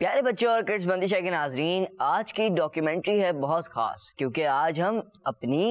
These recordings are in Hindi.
प्यारे बच्चों और किड्स बंदिशा के नाजरीन आज की डॉक्यूमेंट्री है बहुत खास क्योंकि आज हम अपनी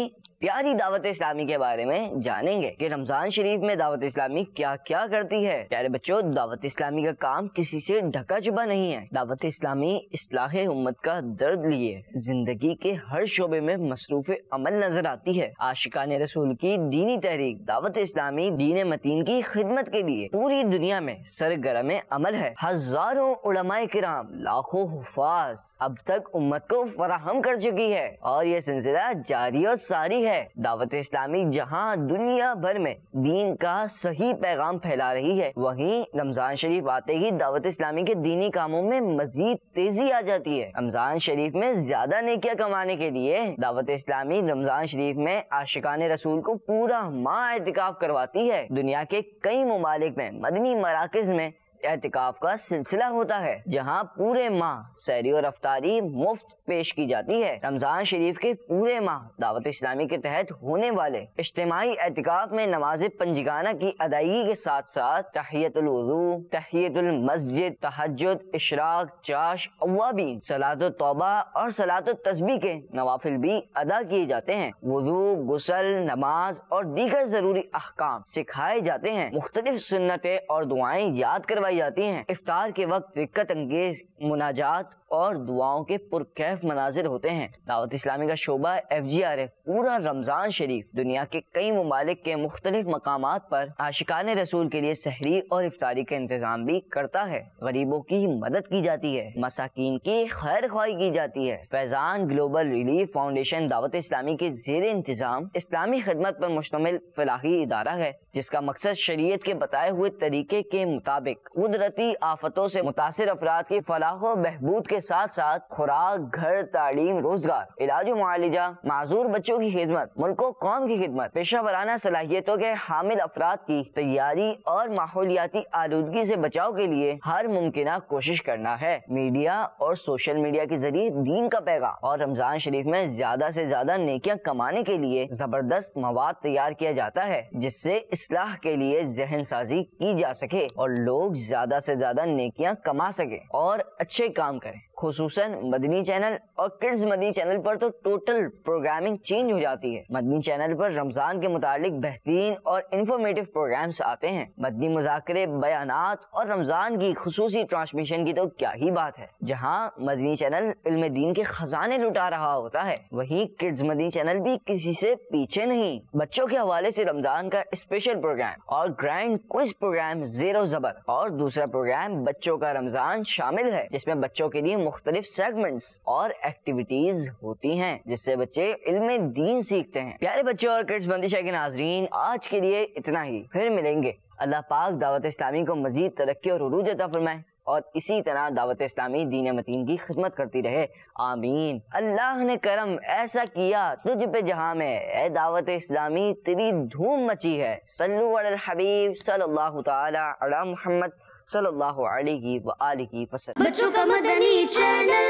प्यारी दावत इस्लामी के बारे में जानेंगे कि रमजान शरीफ में दावत इस्लामी क्या क्या करती है प्यारे बच्चों दावत इस्लामी का काम किसी से ढका छुपा नहीं है दावत इस्लामी इसलाह उम्मत का दर्द लिए जिंदगी के हर शोबे में मसरूफ अमल नजर आती है आशिकान रसूल की दीनी तहरीक दावत इस्लामी दीन मतीन की खिदमत के लिए पूरी दुनिया में सरगरम अमल है हजारों उलमाए कराम लाखों हुफाज अब तक उम्मत को फराहम कर चुकी है और ये सिलसिला जारी और सारी है है दावत इस्लामी जहाँ दुनिया भर में दीन का सही पैगाम फैला रही है वहीं रमजान शरीफ आते ही दावत इस्लामी के दीनी कामों में मजीद तेजी आ जाती है रमजान शरीफ में ज्यादा नेकिया कमाने के लिए दावत इस्लामी रमजान शरीफ में आशिकान रसूल को पूरा माह एहतिकाफ करवाती है दुनिया के कई ममालिक में मदनी मराकज में एहतिकाफ का सिलसिला होता है जहाँ पूरे माह सैरी और रफ्तारी मुफ्त पेश की जाती है रमजान शरीफ के पूरे माह दावत इस्लामी के तहत होने वाले इज्तमाही एहतिकाफ में नमाज पंजगाना की अदायगी के साथ साथ तहियतुल मस्जिद तहजद इशराक चाश अवाबी सलात तोबा और सलात तस्बी के नवाफिल भी अदा किए जाते हैं वजू गुसल नमाज और दीगर जरूरी अहकाम सिखाए जाते हैं मुख्तलिफ सुन्नतें और दुआएं याद करवाई करवाई जाती हैं इफ्तार के वक्त दिक्कत अंगेज मुनाजात और दुआओं के पुरकैफ मनाजिर होते हैं दावत इस्लामी का शोबा एफ जी आर एफ पूरा रमज़ान शरीफ दुनिया के कई ममालिक के मुख्तलिफ मकाम पर आशिकान रसूल के लिए सहरी और इफ्तारी का इंतजाम भी करता है गरीबों की मदद की जाती है मसाकिन की खैर ख्वाही की जाती है फैजान ग्लोबल रिलीफ फाउंडेशन दावत इस्लामी के जेर इंतजाम इस्लामी खदमत पर मुश्तमिल फलाही इदारा है जिसका मकसद शरीय के बताए हुए तरीके के मुताबिक कुदरती आफतों से मुतासर अफराद की फलाह बहबूद के के साथ साथ खुराक घर तालीम रोजगार इलाज मालिजा माजूर बच्चों की खिदमत मुल्को कौम की खिदमत पेशा वराना सलाहियतों के हामिल अफराद की तैयारी और माहौलियाती आलूदगी से बचाव के लिए हर मुमकिन कोशिश करना है मीडिया और सोशल मीडिया के जरिए दीन का पैगा और रमजान शरीफ में ज्यादा से ज्यादा नेकियां कमाने के लिए जबरदस्त मवाद तैयार किया जाता है जिससे इसलाह के लिए जहन साजी की जा सके और लोग ज्यादा से ज्यादा नेकियां कमा सके और अच्छे काम करें खसूस मदनी चैनल और किड्स मदनी चैनल पर तो टोटल प्रोग्रामिंग चेंज हो जाती है मदनी चैनल पर रमज़ान के मुतालिक बेहतरीन और इन्फॉर्मेटिव प्रोग्राम्स आते हैं मदनी मुजाकरे बयान और रमज़ान की खसूसी ट्रांसमिशन की तो क्या ही बात है जहाँ मदनी चैनल इल्म दीन के खजाने लुटा रहा होता है वही किड्स मदनी चैनल भी किसी से पीछे नहीं बच्चों के हवाले से रमज़ान का स्पेशल प्रोग्राम और ग्रैंड क्विज प्रोग्राम जेरो जबर और दूसरा प्रोग्राम बच्चों का रमज़ान शामिल है जिसमे बच्चों के लिए मुख्तलिफ सेगमेंट और एक्टिविटीज होती है जिससे बच्चे इल्म दीन सीखते हैं प्यारे बच्चों और किड्स बंदिशा के नाजरीन आज के लिए इतना ही फिर मिलेंगे अल्लाह पाक दावत इस्लामी को मजीद तरक्की और अरूज अता फरमाए और इसी तरह दावत इस्लामी दीन मतीन की खिदमत करती रहे आमीन अल्लाह ने करम ऐसा किया तुझ पे जहाँ में ए दावत इस्लामी तेरी धूम मची है सल्लु अल हबीब सल्लल्लाहु ताला अला मोहम्मद सल्लल्लाहु अलैहि व आलिहि वसल्लम बच्चों का मदनी चैनल